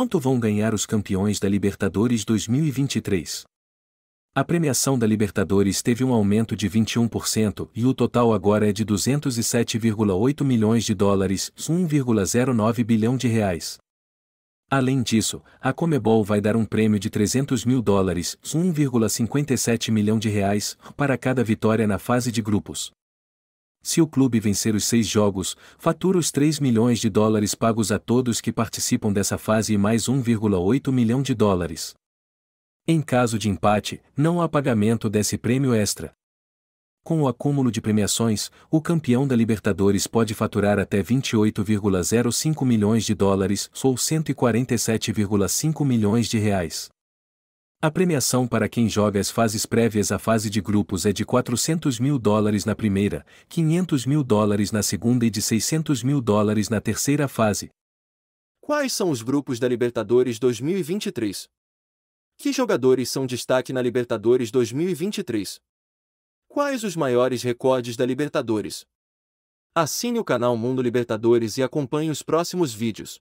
Quanto vão ganhar os campeões da Libertadores 2023? A premiação da Libertadores teve um aumento de 21% e o total agora é de 207,8 milhões de dólares, 1,09 bilhão de reais. Além disso, a Comebol vai dar um prêmio de 300 mil dólares, 1,57 milhão de reais, para cada vitória na fase de grupos. Se o clube vencer os seis jogos, fatura os 3 milhões de dólares pagos a todos que participam dessa fase e mais 1,8 milhão de dólares. Em caso de empate, não há pagamento desse prêmio extra. Com o acúmulo de premiações, o campeão da Libertadores pode faturar até 28,05 milhões de dólares ou 147,5 milhões de reais. A premiação para quem joga as fases prévias à fase de grupos é de 400 mil dólares na primeira, 500 mil dólares na segunda e de 600 mil dólares na terceira fase. Quais são os grupos da Libertadores 2023? Que jogadores são destaque na Libertadores 2023? Quais os maiores recordes da Libertadores? Assine o canal Mundo Libertadores e acompanhe os próximos vídeos.